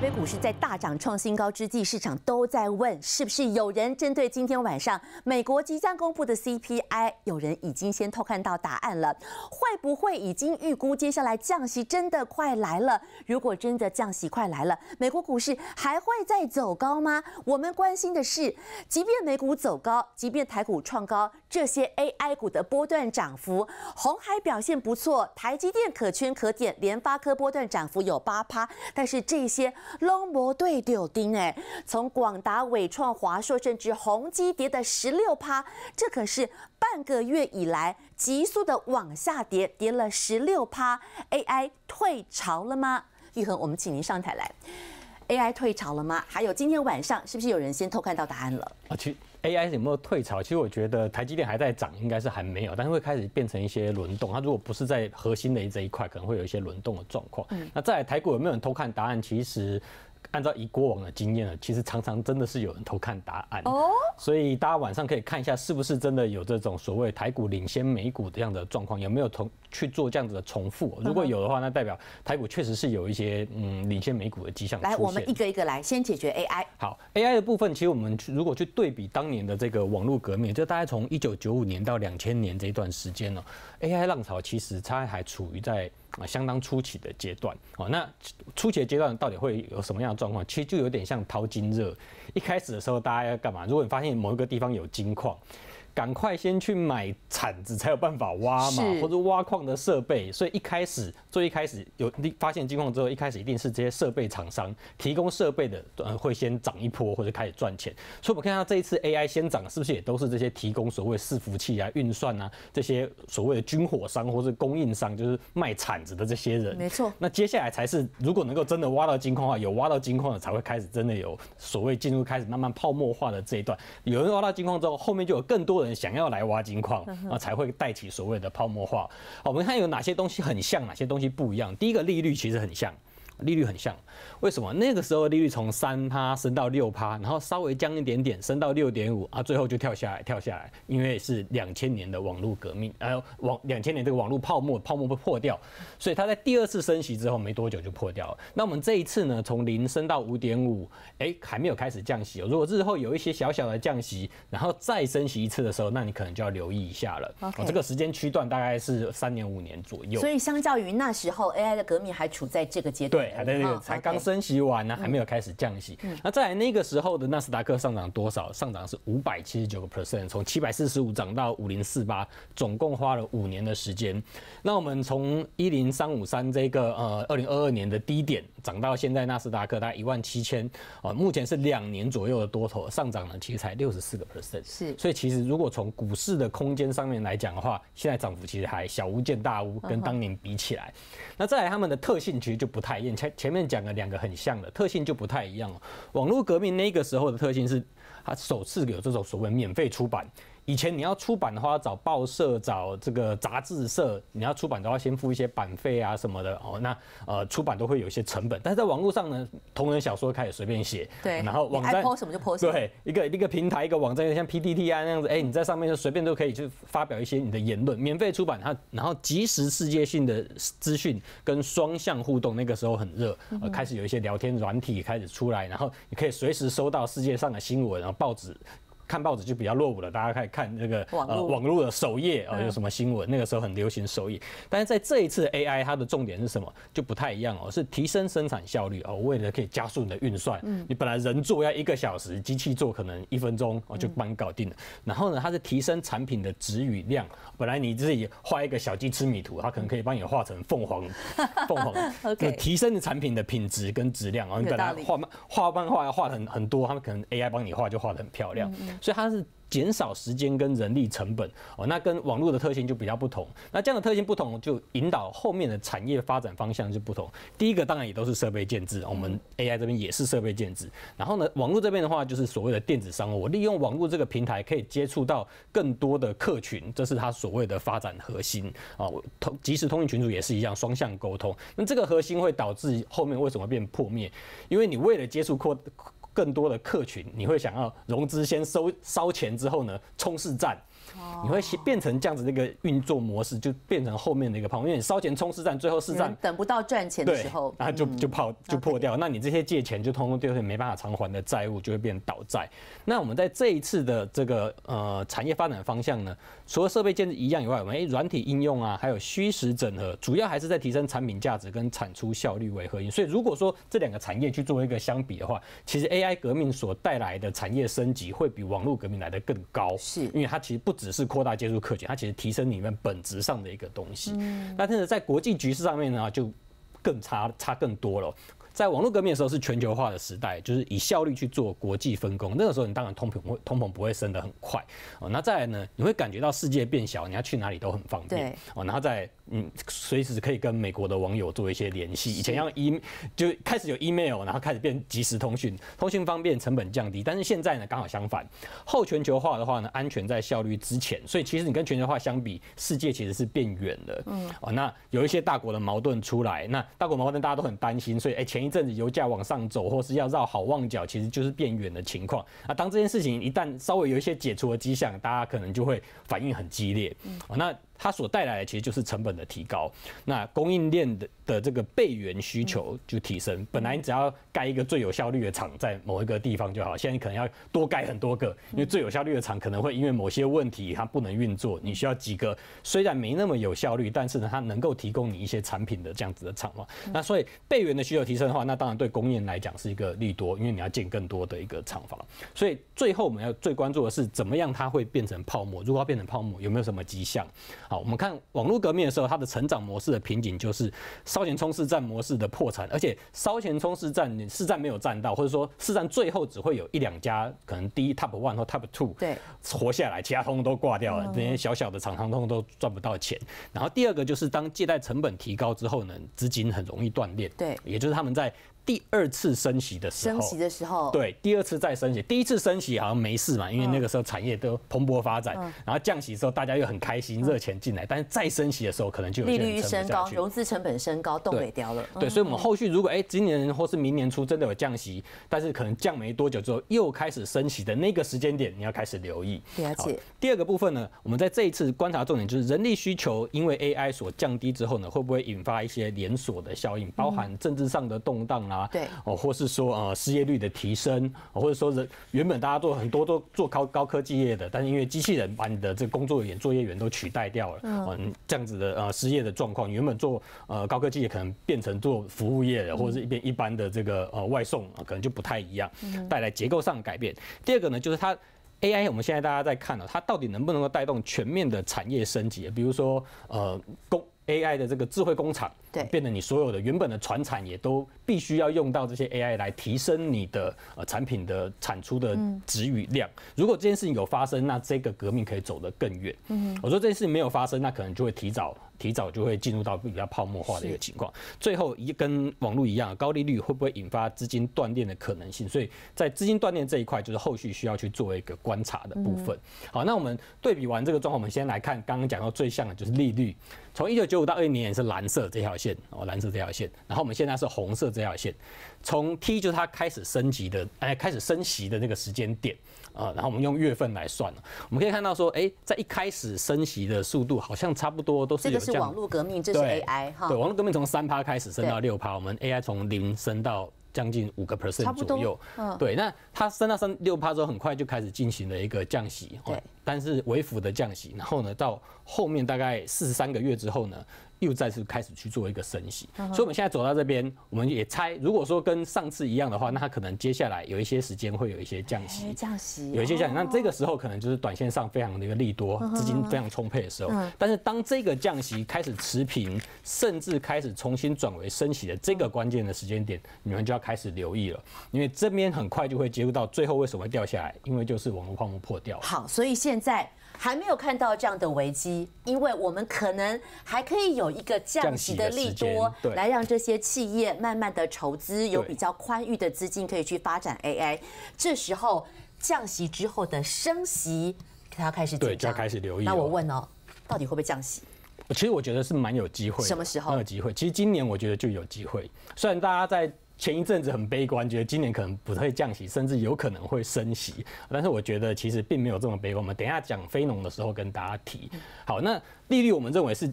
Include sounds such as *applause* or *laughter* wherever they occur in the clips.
美股市在大涨创新高之际，市场都在问，是不是有人针对今天晚上美国即将公布的 CPI，有人已经先偷看到答案了？会不会已经预估接下来降息真的快来了？如果真的降息快来了，美国股市还会再走高吗？我们关心的是，即便美股走高，即便台股创高。这些 AI 股的波段涨幅，红海表现不错，台积电可圈可点，联发科波段涨幅有八趴，但是这些龙 o 模对柳丁，哎，从广达、伟创、华硕，甚至宏基跌的十六趴，这可是半个月以来急速的往下跌，跌了十六趴，AI 退潮了吗？玉恒，我们请您上台来，AI 退潮了吗？还有今天晚上是不是有人先偷看到答案了？啊，请。A I 有没有退潮？其实我觉得台积电还在涨，应该是还没有，但是会开始变成一些轮动。它如果不是在核心的这一块，可能会有一些轮动的状况。那在台股有没有人偷看答案？其实。按照以往的经验呢，其实常常真的是有人偷看答案哦。所以大家晚上可以看一下，是不是真的有这种所谓台股领先美股这样的状况，有没有重去做这样子的重复？如果有的话，那代表台股确实是有一些嗯领先美股的迹象。来，我们一个一个来，先解决 AI。好，AI 的部分，其实我们如果去对比当年的这个网络革命，就大概从一九九五年到两千年这一段时间呢，AI 浪潮其实它还处于在。啊，相当初期的阶段哦。那初期的阶段到底会有什么样的状况？其实就有点像淘金热。一开始的时候，大家要干嘛？如果你发现某一个地方有金矿。赶快先去买铲子才有办法挖嘛，或者挖矿的设备。所以一开始，最一开始有发现金矿之后，一开始一定是这些设备厂商提供设备的，呃，会先涨一波或者开始赚钱。所以我们看到这一次 A I 先涨是不是也都是这些提供所谓伺服器啊、运算啊这些所谓的军火商或是供应商，就是卖铲子的这些人。没错。那接下来才是如果能够真的挖到金矿的话，有挖到金矿的才会开始真的有所谓进入开始慢慢泡沫化的这一段。有人挖到金矿之后，后面就有更多人。想要来挖金矿啊，才会带起所谓的泡沫化。我们看有哪些东西很像，哪些东西不一样。第一个利率其实很像。利率很像，为什么那个时候利率从三趴升到六趴，然后稍微降一点点，升到六点五啊，最后就跳下来，跳下来，因为是两千年的网络革命，有网两千年这个网络泡沫泡沫被破掉，所以它在第二次升息之后没多久就破掉了。那我们这一次呢，从零升到五点五，哎，还没有开始降息。如果日后有一些小小的降息，然后再升息一次的时候，那你可能就要留意一下了。这个时间区段大概是三年五年左右。所以相较于那时候，AI 的革命还处在这个阶段。还在那个才刚升息完呢，还没有开始降息。那再来那个时候的纳斯达克上涨多少？上涨是五百七十九个 percent，从七百四十五涨到五零四八，总共花了五年的时间。那我们从一零三五三这个呃二零二二年的低点涨到现在纳斯达克大概一万七千，啊，目前是两年左右的多头上涨呢，其实才六十四个 percent。是，所以其实如果从股市的空间上面来讲的话，现在涨幅其实还小巫见大巫，跟当年比起来。那再来他们的特性其实就不太一样。前前面讲的两个很像的特性，就不太一样了。网络革命那个时候的特性是，它首次有这种所谓免费出版。以前你要出版的话，找报社、找这个杂志社。你要出版的话，先付一些版费啊什么的。哦，那呃，出版都会有一些成本。但是在网络上呢，同人小说开始随便写，对，然后网站什么就什么，对，一个一个平台一个网站，像 PPT 啊那样子，哎，你在上面就随便都可以去发表一些你的言论，免费出版它，然后即时世界性的资讯跟双向互动，那个时候很热，开始有一些聊天软体开始出来，然后你可以随时收到世界上的新闻，然后报纸。看报纸就比较落伍了，大家可以看那个呃网络的首页哦，有什么新闻？那个时候很流行首页。但是在这一次 AI，它的重点是什么就不太一样哦，是提升生产效率哦，为了可以加速你的运算，你本来人做要一个小时，机器做可能一分钟哦就帮你搞定了。然后呢，它是提升产品的值与量，本来你自己画一个小鸡吃米图，它可能可以帮你画成凤凰 *laughs* 凤凰。提升产品的品质跟质量哦，你本来画漫画漫画要画很很多，他们可能 AI 帮你画就画得很漂亮。所以它是减少时间跟人力成本哦，那跟网络的特性就比较不同。那这样的特性不同，就引导后面的产业发展方向就不同。第一个当然也都是设备建制，我们 AI 这边也是设备建制。然后呢，网络这边的话就是所谓的电子商务，我利用网络这个平台可以接触到更多的客群，这是它所谓的发展核心啊。通即时通讯群组也是一样，双向沟通。那这个核心会导致后面为什么变破灭？因为你为了接触扩。更多的客群，你会想要融资，先收烧钱之后呢，冲市占。你会变成这样子那个运作模式，就变成后面的一个沫，因为你烧钱冲四战，最后市战等不到赚钱的时候，然后就就泡就破掉。那你这些借钱就通通就些没办法偿还的债务，就会变倒债。那我们在这一次的这个呃产业发展方向呢，除了设备建设一样以外，我们诶软体应用啊，还有虚实整合，主要还是在提升产品价值跟产出效率为核心。所以如果说这两个产业去做一个相比的话，其实 AI 革命所带来的产业升级会比网络革命来的更高，是因为它其实不。只是扩大接触客群，它其实提升你们本质上的一个东西。那但是在国际局势上面呢，就更差差更多了。在网络革命的时候是全球化的时代，就是以效率去做国际分工。那个时候你当然通膨会通膨不会升得很快哦。那再来呢，你会感觉到世界变小，你要去哪里都很方便哦。然后再嗯，随时可以跟美国的网友做一些联系。以前要 e *laughs* 就开始有 email，然后开始变即时通讯，通讯方便，成本降低。但是现在呢，刚好相反，后全球化的话呢，安全在效率之前，所以其实你跟全球化相比，世界其实是变远了。嗯哦，那有一些大国的矛盾出来，那大国矛盾大家都很担心，所以哎前一。一阵子油价往上走，或是要绕好望角，其实就是变远的情况。啊，当这件事情一旦稍微有一些解除的迹象，大家可能就会反应很激烈。嗯，那。它所带来的其实就是成本的提高，那供应链的的这个备援需求就提升。本来你只要盖一个最有效率的厂在某一个地方就好，现在可能要多盖很多个，因为最有效率的厂可能会因为某些问题它不能运作，你需要几个虽然没那么有效率，但是呢它能够提供你一些产品的这样子的厂嘛。那所以备援的需求提升的话，那当然对工业来讲是一个利多，因为你要建更多的一个厂房。所以最后我们要最关注的是怎么样它会变成泡沫？如果要变成泡沫，有没有什么迹象？好，我们看网络革命的时候，它的成长模式的瓶颈就是烧钱冲市战模式的破产，而且烧钱冲市战，市战没有战到，或者说市战最后只会有一两家可能第一 top one 或 top two 对活下来，其他通通都挂掉了，那些小小的厂商通都赚不到钱。然后第二个就是当借贷成本提高之后呢，资金很容易断裂，对，也就是他们在第二次升息的时候，升息的时候，对，第二次再升息，第一次升息好像没事嘛，因为那个时候产业都蓬勃发展，然后降息时候大家又很开心热钱。进来，但是再升息的时候，可能就利率升高，融资成本升高，冻尾掉了。对，所以我们后续如果哎今年或是明年初真的有降息，但是可能降没多久之后又开始升息的那个时间点，你要开始留意。了解。第二个部分呢，我们在这一次观察重点就是人力需求，因为 AI 所降低之后呢，会不会引发一些连锁的效应，包含政治上的动荡啊，对，哦，或是说啊失业率的提升，或者说人原本大家做很多都做高高科技业的，但是因为机器人把你的这个工作人员、作业员都取代掉。嗯，这样子的呃失业的状况，原本做呃高科技也可能变成做服务业，或者是一边一般的这个呃外送，可能就不太一样，带来结构上的改变。第二个呢，就是它 AI，我们现在大家在看了，它到底能不能够带动全面的产业升级？比如说呃工。AI 的这个智慧工厂，对，变得你所有的原本的传产也都必须要用到这些 AI 来提升你的呃产品的产出的值与量。如果这件事情有发生，那这个革命可以走得更远。我说这件事情没有发生，那可能就会提早。提早就会进入到比较泡沫化的一个情况，最后一跟网络一样，高利率会不会引发资金断裂的可能性？所以在资金断裂这一块，就是后续需要去做一个观察的部分。好，那我们对比完这个状况，我们先来看刚刚讲到最像的就是利率，从一九九五到二零年是蓝色这条线哦，蓝色这条线，然后我们现在是红色这条线，从 T 就是它开始升级的，哎，开始升息的那个时间点啊，然后我们用月份来算，我们可以看到说，哎，在一开始升息的速度好像差不多都是有。是网络革命这是 AI 哈，对网络革命从三趴开始升到六趴，我们 AI 从零升到将近五个 percent 左右，对，那它升到三六趴之后，很快就开始进行了一个降息。对。但是微幅的降息，然后呢，到后面大概四十三个月之后呢，又再次开始去做一个升息。所以我们现在走到这边，我们也猜，如果说跟上次一样的话，那它可能接下来有一些时间会有一些降息，降息，有一些降息。那这个时候可能就是短线上非常的一个利多，资金非常充沛的时候。但是当这个降息开始持平，甚至开始重新转为升息的这个关键的时间点，你们就要开始留意了，因为这边很快就会接入到最后为什么会掉下来，因为就是网络泡沫破掉。好，所以现在还没有看到这样的危机，因为我们可能还可以有一个降息的利多，来让这些企业慢慢的筹资，有比较宽裕的资金可以去发展 AI。这时候降息之后的升息，它要开始对，就要开始留意。那我问哦，到底会不会降息？其实我觉得是蛮有机会，什么时候有机会？其实今年我觉得就有机会，虽然大家在。前一阵子很悲观，觉得今年可能不会降息，甚至有可能会升息。但是我觉得其实并没有这么悲观。我们等一下讲非农的时候跟大家提。好，那利率我们认为是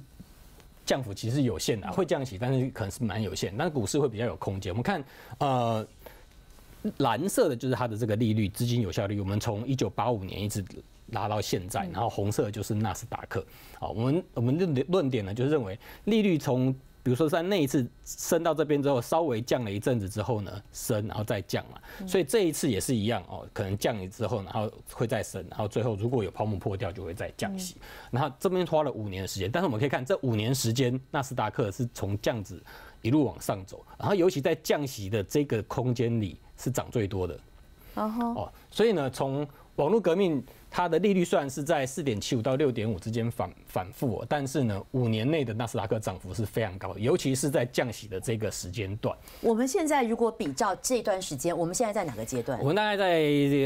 降幅其实有限的，会降息，但是可能是蛮有限。但股市会比较有空间。我们看，呃，蓝色的就是它的这个利率资金有效率，我们从一九八五年一直拉到现在。然后红色就是纳斯达克。好，我们我们的论点呢，就是认为利率从比如说在那一次升到这边之后，稍微降了一阵子之后呢，升然后再降嘛，所以这一次也是一样哦，可能降了之后，然后会再升，然后最后如果有泡沫破掉，就会再降息。然后这边花了五年的时间，但是我们可以看这五年时间，纳斯达克是从降子一路往上走，然后尤其在降息的这个空间里是涨最多的。哦，所以呢，从网络革命。它的利率虽然是在四点七五到六点五之间反反复，但是呢，五年内的纳斯达克涨幅是非常高的，尤其是在降息的这个时间段。我们现在如果比较这段时间，我们现在在哪个阶段？我们大概在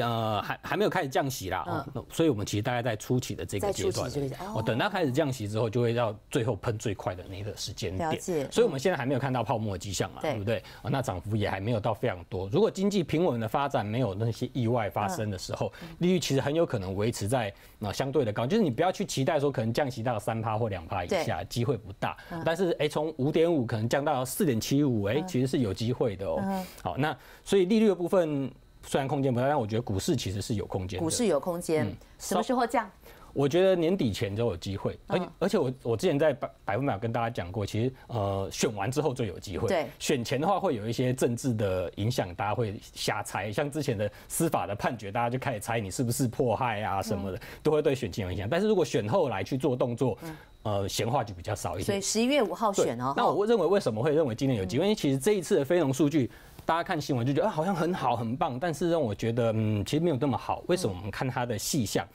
呃，还还没有开始降息啦哦，所以我们其实大概在初期的这个阶段。哦，等到开始降息之后，就会到最后喷最快的那个时间点。所以我们现在还没有看到泡沫迹象嘛，对不对？啊，那涨幅也还没有到非常多。如果经济平稳的发展，没有那些意外发生的时候，利率其实很有可能。维持在那相对的高，就是你不要去期待说可能降息到三趴或两趴以下，机会不大。但是哎，从五点五可能降到四点七五，哎，其实是有机会的哦。好，那所以利率的部分虽然空间不大，但我觉得股市其实是有空间。股市有空间，什么时候降？我觉得年底前就有机会，而且而且我我之前在百百分百跟大家讲过，其实呃选完之后最有机会，选前的话会有一些政治的影响，大家会瞎猜，像之前的司法的判决，大家就开始猜你是不是迫害啊什么的，都会对选情有影响。但是如果选后来去做动作，呃，闲话就比较少一点。所以十一月五号选哦。那我认为为什么会认为今年有几？因为其实这一次的非农数据，大家看新闻就觉得啊好像很好很棒，但是让我觉得嗯其实没有那么好。为什么？我们看它的细项。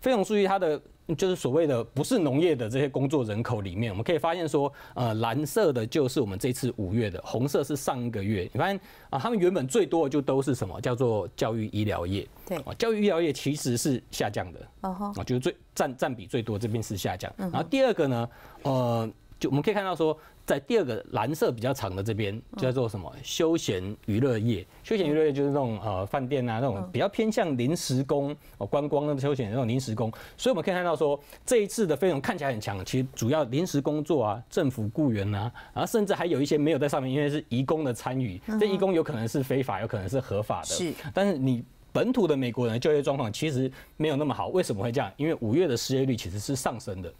非农数据，它的就是所谓的不是农业的这些工作人口里面，我们可以发现说，呃，蓝色的就是我们这次五月的，红色是上个月。你发现啊，他们原本最多的就都是什么叫做教育医疗业，对，啊，教育医疗业其实是下降的，哦吼，就是最占占比最多这边是下降，然后第二个呢，呃。就我们可以看到说，在第二个蓝色比较长的这边，叫做什么休闲娱乐业。休闲娱乐业就是那种呃饭店啊，那种比较偏向临时工、哦，观光、休闲那种临时工。所以我们可以看到说，这一次的费用看起来很强，其实主要临时工作啊、政府雇员啊，然后甚至还有一些没有在上面，因为是移工的参与。这移工有可能是非法，有可能是合法的。是。但是你本土的美国人就业状况其实没有那么好。为什么会这样？因为五月的失业率其实是上升的。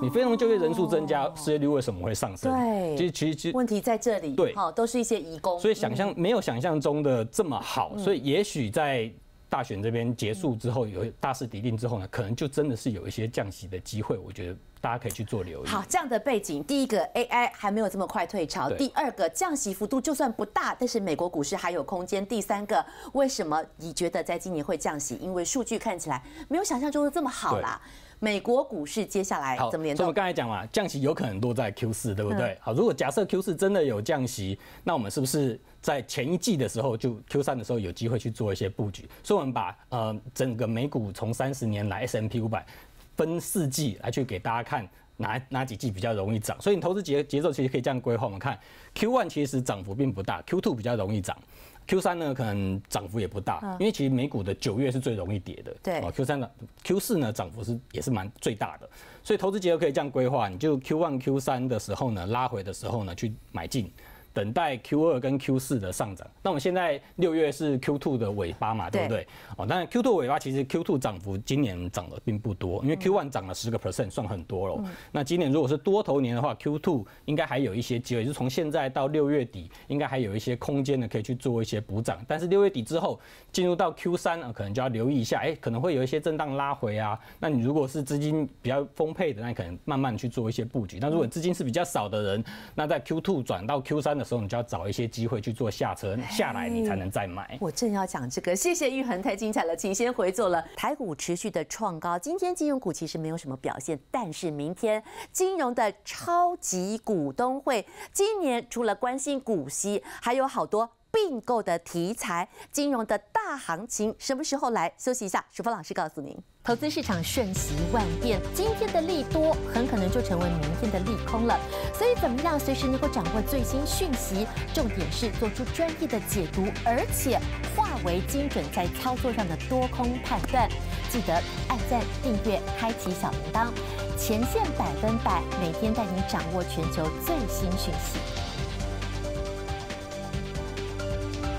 你非农就业人数增加，失业率为什么会上升？对，其实其实其问题在这里。对，哈，都是一些移工，所以想象没有想象中的这么好。所以也许在大选这边结束之后，有大势敌定之后呢，可能就真的是有一些降息的机会。我觉得大家可以去做留意。好，这样的背景，第一个 AI 还没有这么快退潮，第二个降息幅度就算不大，但是美国股市还有空间。第三个，为什么你觉得在今年会降息？因为数据看起来没有想象中的这么好啦。美国股市接下来怎么联动？所以我们刚才讲嘛，降息有可能落在 Q 四，对不对？好，如果假设 Q 四真的有降息，那我们是不是在前一季的时候，就 Q 三的时候有机会去做一些布局？所以，我们把呃整个美股从三十年来 S M P 五百分四季来去给大家看哪哪几季比较容易涨。所以，你投资节节奏其实可以这样规划：我们看 Q one 其实涨幅并不大，Q two 比较容易涨。Q 三呢，可能涨幅也不大，因为其实美股的九月是最容易跌的。对，Q 三呢 q 四呢涨幅是也是蛮最大的，所以投资结构可以这样规划，你就 Q one、Q 三的时候呢，拉回的时候呢去买进。等待 Q 二跟 Q 四的上涨。那我们现在六月是 Q two 的尾巴嘛，对不对？哦，但然 Q two 尾巴其实 Q two 涨幅今年涨的并不多，因为 Q one 涨了十个 percent 算很多了。那今年如果是多头年的话，Q two 应该还有一些机会，就是从现在到六月底应该还有一些空间的，可以去做一些补涨。但是六月底之后进入到 Q 三呢，可能就要留意一下，哎，可能会有一些震荡拉回啊。那你如果是资金比较丰沛的，那你可能慢慢去做一些布局。那如果资金是比较少的人，那在 Q two 转到 Q 三的。时候你就要找一些机会去做下车下来，你才能再买。我正要讲这个，谢谢玉恒，太精彩了，请先回座了。台股持续的创高，今天金融股其实没有什么表现，但是明天金融的超级股东会，今年除了关心股息，还有好多。并购的题材，金融的大行情，什么时候来休息一下？淑风老师告诉您，投资市场瞬息万变，今天的利多很可能就成为明天的利空了。所以，怎么样随时能够掌握最新讯息？重点是做出专业的解读，而且化为精准在操作上的多空判断。记得按赞、订阅、开启小铃铛，前线百分百每天带你掌握全球最新讯息。